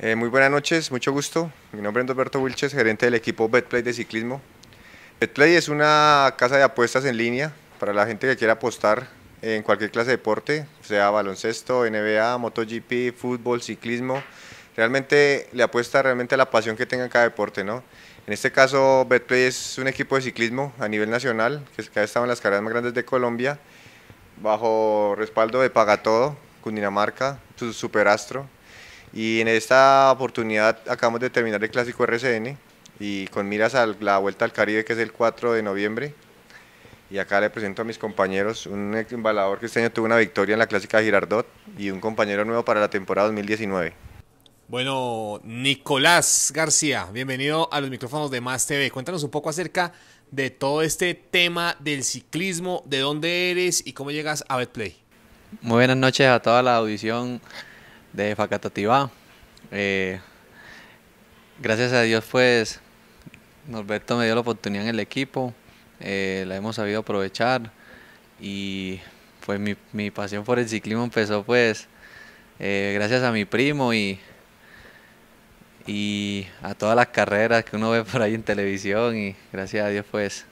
Eh, muy buenas noches, mucho gusto. Mi nombre es Roberto Wilches, gerente del equipo Betplay de ciclismo. Betplay es una casa de apuestas en línea para la gente que quiera apostar en cualquier clase de deporte, sea baloncesto, NBA, MotoGP, fútbol, ciclismo. Realmente le apuesta realmente a la pasión que tenga cada deporte, ¿no? En este caso, Betplay es un equipo de ciclismo a nivel nacional que ha estado en las carreras más grandes de Colombia, bajo respaldo de Pagatodo, Cundinamarca, su Superastro, y en esta oportunidad acabamos de terminar el clásico RCN y con miras a la Vuelta al Caribe que es el 4 de noviembre. Y acá le presento a mis compañeros un embalador que este año tuvo una victoria en la clásica Girardot y un compañero nuevo para la temporada 2019. Bueno, Nicolás García, bienvenido a los micrófonos de Más TV. Cuéntanos un poco acerca de todo este tema del ciclismo, de dónde eres y cómo llegas a Betplay. Muy buenas noches a toda la audición de Facatativá. Eh, gracias a Dios, pues Norberto me dio la oportunidad en el equipo, eh, la hemos sabido aprovechar y pues mi, pasión por el ciclismo empezó pues eh, gracias a mi primo y, y a todas las carreras que uno ve por ahí en televisión y gracias a Dios pues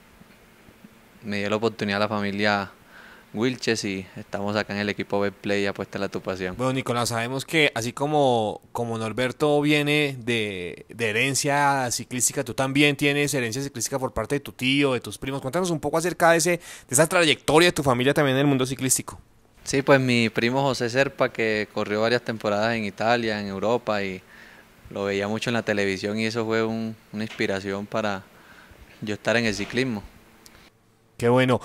me dio la oportunidad a la familia Wilches y estamos acá en el equipo Betplay y apuesta a la tu pasión. Bueno, Nicolás, sabemos que así como, como Norberto viene de, herencia ciclística, tú también tienes herencia ciclística por parte de tu tío, de tus primos. Cuéntanos un poco acerca de, ese, de esa trayectoria de tu familia también en el mundo ciclístico. Sí, pues mi primo José Serpa, que corrió varias temporadas en Italia, en Europa, y lo veía mucho en la televisión y eso fue una inspiración para yo estar en el ciclismo. Qué bueno.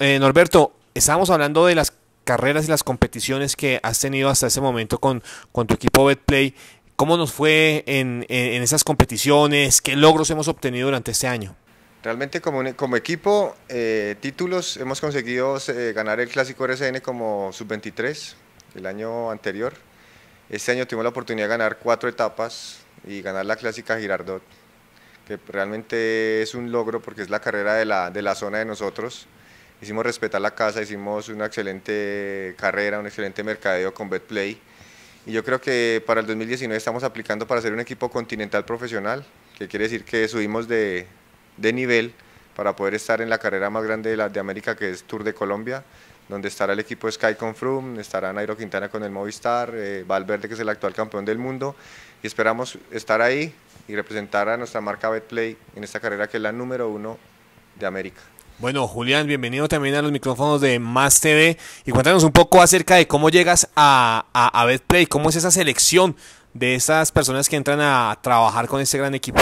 Eh, Norberto, estábamos hablando de las carreras y las competiciones que has tenido hasta ese momento con, tu equipo Betplay. ¿Cómo nos fue en, esas competiciones? ¿Qué logros hemos obtenido durante este año? Realmente como, equipo, eh, títulos, hemos conseguido eh, ganar el Clásico RCN como sub-23 el año anterior. Este año tuvimos la oportunidad de ganar cuatro etapas y ganar la Clásica Girardot, que realmente es un logro porque es la carrera de la, de la zona de nosotros hicimos respetar la casa, hicimos una excelente carrera, un excelente mercadeo con Betplay. Y yo creo que para el 2019 estamos aplicando para ser un equipo continental profesional, que quiere decir que subimos de, nivel para poder estar en la carrera más grande de, de América, que es Tour de Colombia, donde estará el equipo Sky con Froome, estará Nairo Quintana con el Movistar, eh, Valverde, que es el actual campeón del mundo, y esperamos estar ahí y representar a nuestra marca Betplay en esta carrera que es la número uno de América. Bueno, Julián, bienvenido también a los micrófonos de Más TV y cuéntanos un poco acerca de cómo llegas a, a, Betplay, cómo es esa selección de esas personas que entran a trabajar con este gran equipo.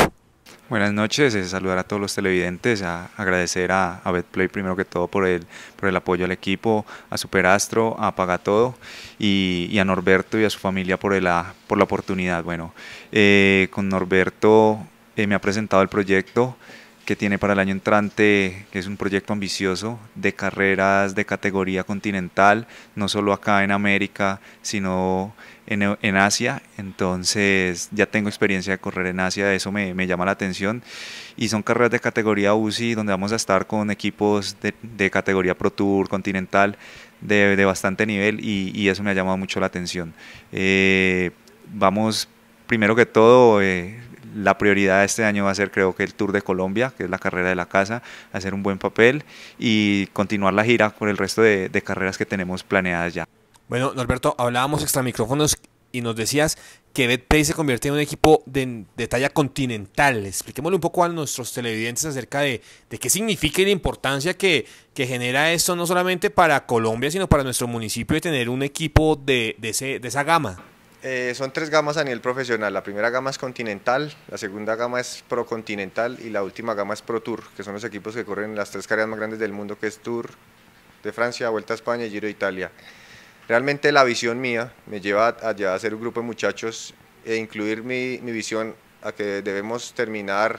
Buenas noches, saludar a todos los televidentes, agradecer a, Betplay primero que todo por el, por el apoyo al equipo, a Superastro, a Pagatodo y, a Norberto y a su familia por, por la oportunidad. Bueno, eh, con Norberto eh, me ha presentado el proyecto que tiene para el año entrante, que es un proyecto ambicioso de carreras de categoría continental, no solo acá en América, sino en, en Asia. Entonces ya tengo experiencia de correr en Asia, eso me, me, llama la atención. Y son carreras de categoría UCI donde vamos a estar con equipos de, de categoría Pro Tour, continental, de, de bastante nivel y, y, eso me ha llamado mucho la atención. Eh, vamos primero que todo, eh, la prioridad de este año va a ser creo que el Tour de Colombia, que es la carrera de la casa, hacer un buen papel y continuar la gira con el resto de, carreras que tenemos planeadas ya. Bueno, Norberto, hablábamos extra micrófonos y nos decías que Betplay se convierte en un equipo de, de, talla continental. Expliquémosle un poco a nuestros televidentes acerca de, qué significa y la importancia que, que, genera esto, no solamente para Colombia, sino para nuestro municipio, de tener un equipo de, de esa gama. Eh, son tres gamas a nivel profesional. La primera gama es Continental, la segunda gama es Pro Continental y la última gama es Pro Tour, que son los equipos que corren las tres carreras más grandes del mundo, que es Tour de Francia, Vuelta a España y Giro de Italia. Realmente la visión mía me lleva a, a ser un grupo de muchachos e incluir mi, visión a que debemos terminar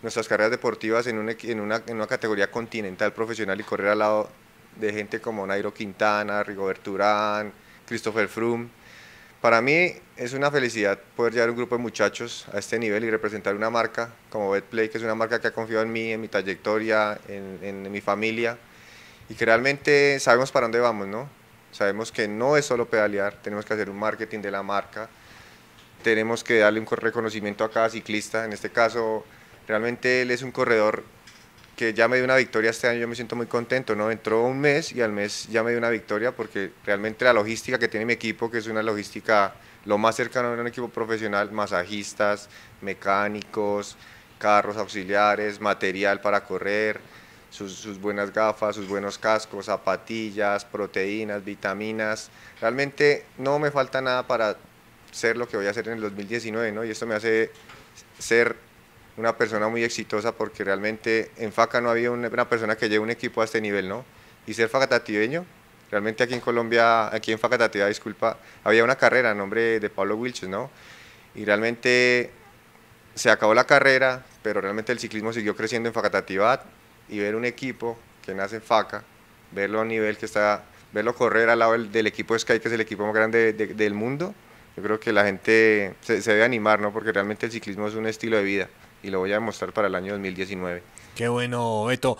nuestras carreras deportivas en una, en una categoría continental profesional y correr al lado de gente como Nairo Quintana, Rigoberto Urán, Christopher Froome, para mí es una felicidad poder llevar un grupo de muchachos a este nivel y representar una marca como Betplay, que es una marca que ha confiado en mí, en mi trayectoria, en, mi familia, y que realmente sabemos para dónde vamos, ¿no? Sabemos que no es solo pedalear, tenemos que hacer un marketing de la marca, tenemos que darle un reconocimiento a cada ciclista, en este caso realmente él es un corredor que ya me dio una victoria este año, yo me siento muy contento, ¿no? Entró un mes y al mes ya me dio una victoria porque realmente la logística que tiene mi equipo, que es una logística lo más cercano a un equipo profesional, masajistas, mecánicos, carros auxiliares, material para correr, sus, buenas gafas, sus buenos cascos, zapatillas, proteínas, vitaminas. Realmente no me falta nada para ser lo que voy a hacer en el 2019, ¿no? Y esto me hace ser una persona muy exitosa porque realmente en FACA no había una persona que lleve un equipo a este nivel, ¿no? Y ser facatativeño, realmente aquí en Colombia, aquí en Facatativa, disculpa, había una carrera a nombre de Pablo Wilches, ¿no? Y realmente se acabó la carrera, pero realmente el ciclismo siguió creciendo en Facatativá y ver un equipo que nace en Faca, verlo a nivel que está, verlo correr al lado del, equipo Sky, que es el equipo más grande del mundo, yo creo que la gente se, se debe animar, ¿no? Porque realmente el ciclismo es un estilo de vida y lo voy a demostrar para el año 2019. Qué bueno, Beto.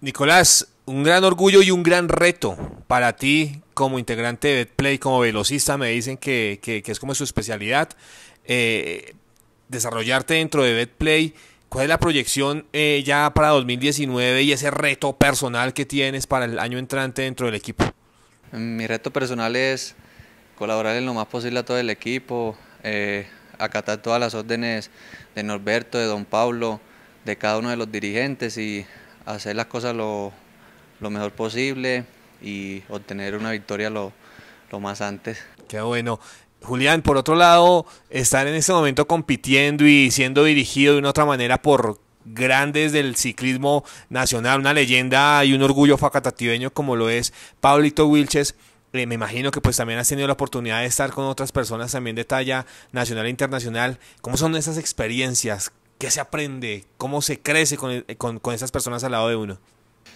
Nicolás, un gran orgullo y un gran reto para ti como integrante de BetPlay, como velocista, me dicen que, es como su especialidad. Eh, desarrollarte dentro de BetPlay, ¿cuál es la proyección eh, ya para 2019 y ese reto personal que tienes para el año entrante dentro del equipo? Mi reto personal es colaborar en lo más posible a todo el equipo, eh, acatar todas las órdenes de Norberto, de Don Pablo, de cada uno de los dirigentes y hacer las cosas lo, mejor posible y obtener una victoria lo, más antes. Qué bueno. Julián, por otro lado, estar en este momento compitiendo y siendo dirigido de una otra manera por grandes del ciclismo nacional, una leyenda y un orgullo facatativeño como lo es Pablito Wilches, eh, me imagino que pues también has tenido la oportunidad de estar con otras personas también de talla nacional e internacional. ¿Cómo son esas experiencias? ¿Qué se aprende? ¿Cómo se crece con, eh, con esas personas al lado de uno?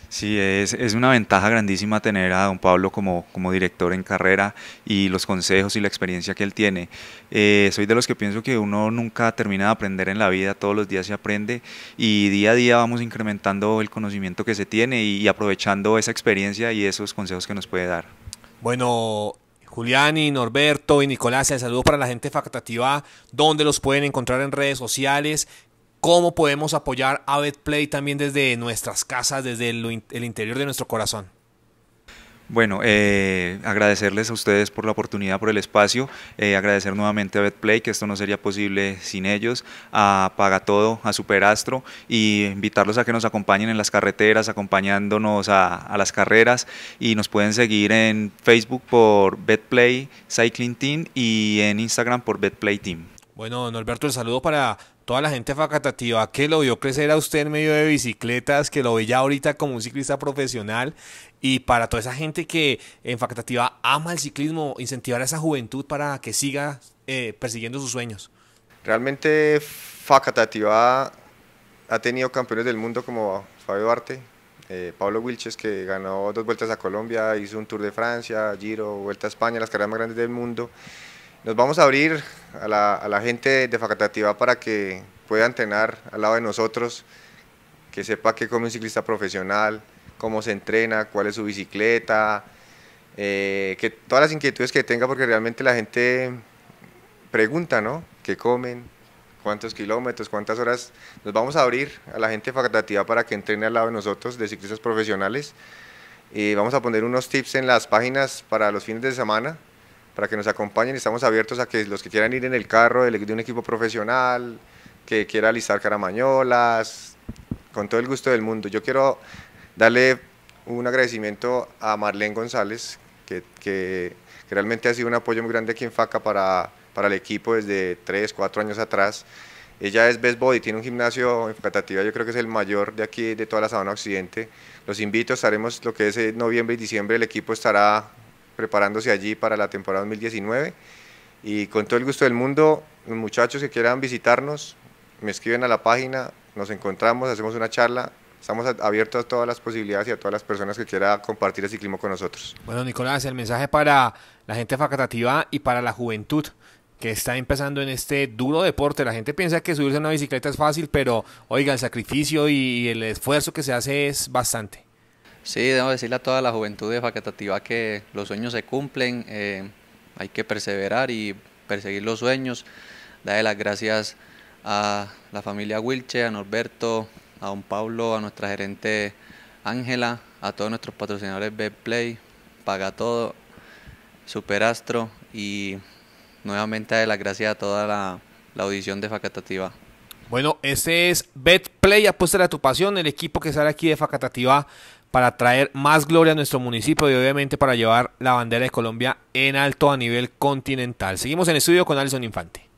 Sí, es, una ventaja grandísima tener a don Pablo como, director en carrera y los consejos y la experiencia que él tiene. Eh, soy de los que pienso que uno nunca termina de aprender en la vida, todos los días se aprende y día a día vamos incrementando el conocimiento que se tiene y aprovechando esa experiencia y esos consejos que nos puede dar. Bueno, Julián y Norberto y Nicolás, el saludo para la gente factativa. ¿Dónde los pueden encontrar en redes sociales? ¿Cómo podemos apoyar a BetPlay también desde nuestras casas, desde el interior de nuestro corazón? Bueno, eh, agradecerles a ustedes por la oportunidad, por el espacio, eh, agradecer nuevamente a BetPlay, que esto no sería posible sin ellos, a Pagatodo, a Superastro, y invitarlos a que nos acompañen en las carreteras, acompañándonos a, las carreras, y nos pueden seguir en Facebook por BetPlay Cycling Team y en Instagram por BetPlay Team. Bueno, don Alberto, el saludo para toda la gente facultativa que lo vio crecer a usted en medio de bicicletas, que lo veía ahorita como un ciclista profesional y para toda esa gente que en Facultativa ama el ciclismo, incentivar a esa juventud para que siga eh, persiguiendo sus sueños. Realmente Facultativa ha tenido campeones del mundo como Fabio Arte, eh, Pablo Wilches que ganó dos vueltas a Colombia, hizo un Tour de Francia, Giro, Vuelta a España, las carreras más grandes del mundo. Nos vamos a abrir a la, gente de Facultativa para que pueda entrenar al lado de nosotros, que sepa que como un ciclista profesional, cómo se entrena, cuál es su bicicleta, eh, que todas las inquietudes que tenga, porque realmente la gente pregunta, ¿no? ¿Qué comen? ¿Cuántos kilómetros? ¿Cuántas horas? Nos vamos a abrir a la gente facultativa para que entrene al lado de nosotros, de ciclistas profesionales. Y eh, vamos a poner unos tips en las páginas para los fines de semana, para que nos acompañen. Estamos abiertos a que los que quieran ir en el carro de un equipo profesional, que quiera alistar caramañolas, con todo el gusto del mundo. Yo quiero darle un agradecimiento a Marlene González, que, realmente ha sido un apoyo muy grande aquí en FACA para, para el equipo desde 3, 4 años atrás. Ella es Best Body, tiene un gimnasio en Facatativa, yo creo que es el mayor de aquí, de toda la Sabana Occidente. Los invito, estaremos lo que es eh, noviembre y diciembre, el equipo estará preparándose allí para la temporada 2019. Y con todo el gusto del mundo, los muchachos que quieran visitarnos, me escriben a la página, nos encontramos, hacemos una charla estamos abiertos a todas las posibilidades y a todas las personas que quieran compartir el ciclismo con nosotros. Bueno, Nicolás, el mensaje para la gente facatativa y para la juventud que está empezando en este duro deporte. La gente piensa que subirse a una bicicleta es fácil, pero oiga, el sacrificio y el esfuerzo que se hace es bastante. Sí, debo decirle a toda la juventud de Facatativa que los sueños se cumplen, eh, hay que perseverar y perseguir los sueños. Dale las gracias a la familia Wilche, a Norberto, a don Pablo, a nuestra gerente Ángela, a todos nuestros patrocinadores BetPlay, Paga Todo, Superastro y nuevamente de las gracias a toda la, la audición de Facatativa. Bueno, ese es BetPlay, apuesta a tu pasión, el equipo que sale aquí de Facatativa para traer más gloria a nuestro municipio y obviamente para llevar la bandera de Colombia en alto a nivel continental. Seguimos en estudio con Alison Infante.